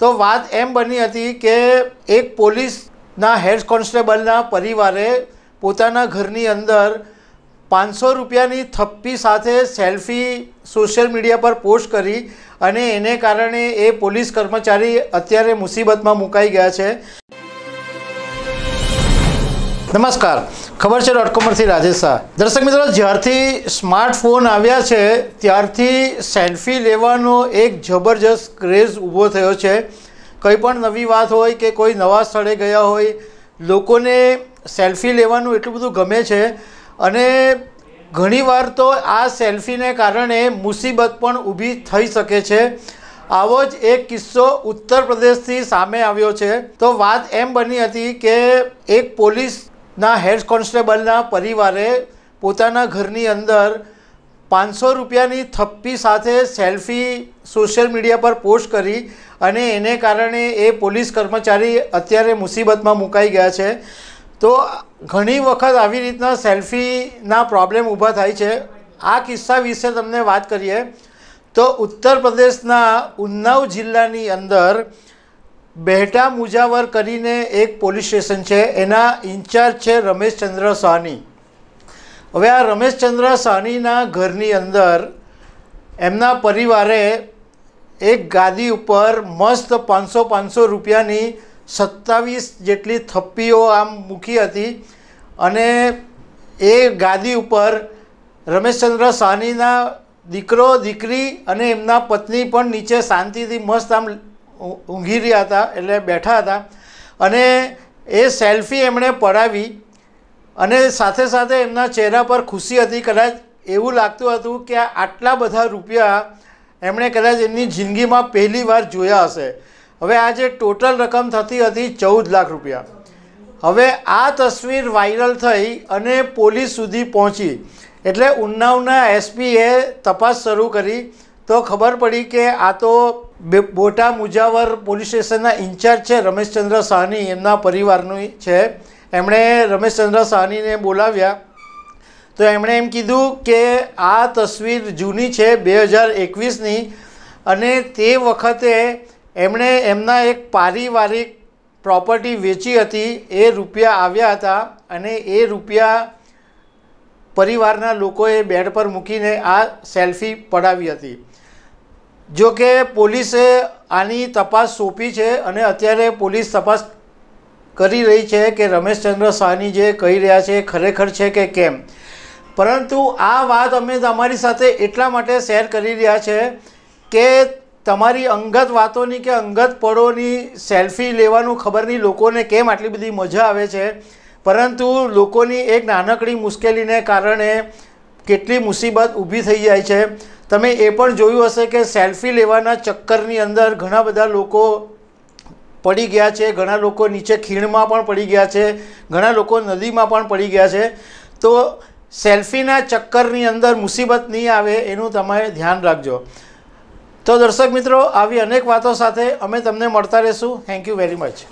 તો વાત એમ બની હતી કે એક પોલીસના હેડ કોન્સ્ટેબલના પરિવારે પોતાના ઘરની અંદર પાંચસો રૂપિયાની થપ્પી સાથે સેલ્ફી સોશિયલ મીડિયા પર પોસ્ટ કરી અને એને કારણે એ પોલીસ કર્મચારી અત્યારે મુસીબતમાં મુકાઈ ગયા છે નમસ્કાર ખબર છે ડોટ કોમરથી રાજેશ શાહ દર્શક મિત્રો જ્યારથી સ્માર્ટફોન આવ્યા છે ત્યારથી સેલ્ફી લેવાનો એક જબરજસ્ત ક્રેઝ ઊભો થયો છે કંઈ પણ નવી વાત હોય કે કોઈ નવા સ્થળે ગયા હોય લોકોને સેલ્ફી લેવાનું એટલું બધું ગમે છે અને ઘણીવાર તો આ સેલ્ફીને કારણે મુસીબત પણ ઊભી થઈ શકે છે આવો જ એક કિસ્સો ઉત્તર પ્રદેશથી સામે આવ્યો છે તો વાત એમ બની હતી કે એક પોલીસ ના હેડ કોન્સ્ટેબલના પરિવારે પોતાના ઘરની અંદર પાંચસો રૂપિયાની થપ્પી સાથે સેલ્ફી સોશિયલ મીડિયા પર પોસ્ટ કરી અને એને કારણે એ પોલીસ કર્મચારી અત્યારે મુસીબતમાં મુકાઈ ગયા છે તો ઘણી વખત આવી રીતના સેલ્ફીના પ્રોબ્લેમ ઊભા થાય છે આ કિસ્સા વિશે તમને વાત કરીએ તો ઉત્તર પ્રદેશના ઉન્નાવ જિલ્લાની અંદર બેહટા મુજાવર કરીને એક પોલીસ સ્ટેશન છે એના ઇન્ચાર્જ છે રમેશચંદ્ર સાહની હવે આ રમેશચંદ્ર સાહનીના ઘરની અંદર એમના પરિવારે એક ગાદી ઉપર મસ્ત પાંચસો પાંચસો રૂપિયાની સત્તાવીસ જેટલી થપ્પીઓ આમ મૂકી હતી અને એ ગાદી ઉપર રમેશચંદ્ર સાહનીના દીકરો દીકરી અને એમના પત્ની પણ નીચે શાંતિથી મસ્ત આમ ઊંઘી રહ્યા હતા એટલે બેઠા હતા અને એ સેલ્ફી એમણે પડાવી અને સાથે સાથે એમના ચહેરા પર ખુશી હતી કદાચ એવું લાગતું હતું કે આટલા બધા રૂપિયા એમણે કદાચ એમની જિંદગીમાં પહેલી વાર જોયા હશે હવે આ જે ટોટલ રકમ થતી હતી ચૌદ લાખ રૂપિયા હવે આ તસવીર વાયરલ થઈ અને પોલીસ સુધી પહોંચી એટલે ઉન્નાવના એસપીએ તપાસ શરૂ કરી તો ખબર પડી કે આ તો બોટા મુજાવર પોલીસ સ્ટેશનના ઇન્ચાર્જ છે રમેશચંદ્ર સાહની એમના પરિવારનું છે એમણે રમેશચંદ્ર સાહનીને બોલાવ્યા તો એમણે એમ કીધું કે આ તસવીર જૂની છે બે હજાર એકવીસની અને તે વખતે એમણે એમના એક પારિવારિક પ્રોપર્ટી વેચી હતી એ રૂપિયા આવ્યા હતા અને એ રૂપિયા પરિવારના લોકોએ બેડ પર મૂકીને આ સેલ્ફી પડાવી હતી જો કે પોલીસે આની તપાસ સોંપી છે અને અત્યારે પોલીસ તપાસ કરી રહી છે કે રમેશચંદ્ર સાહની જે કહી રહ્યા છે ખરેખર છે કે કેમ પરંતુ આ વાત અમે તમારી સાથે એટલા માટે શેર કરી રહ્યા છે કે તમારી અંગત વાતોની કે અંગત પળોની સેલ્ફી લેવાનું ખબર નહીં લોકોને કેમ આટલી બધી મજા આવે છે પરંતુ લોકોની એક નાનકડી મુશ્કેલીને કારણે કેટલી મુસીબત ઊભી થઈ જાય છે તમે એ પણ જોયું હશે કે સેલ્ફી લેવાના ચક્કરની અંદર ઘણા બધા લોકો પડી ગયા છે ઘણા લોકો નીચે ખીણમાં પણ પડી ગયા છે ઘણા લોકો નદીમાં પણ પડી ગયા છે તો સેલ્ફીના ચક્કરની અંદર મુસીબત નહીં આવે એનું તમારે ધ્યાન રાખજો તો દર્શક મિત્રો આવી અનેક વાતો સાથે અમે તમને મળતા રહીશું થેન્ક યુ વેરી મચ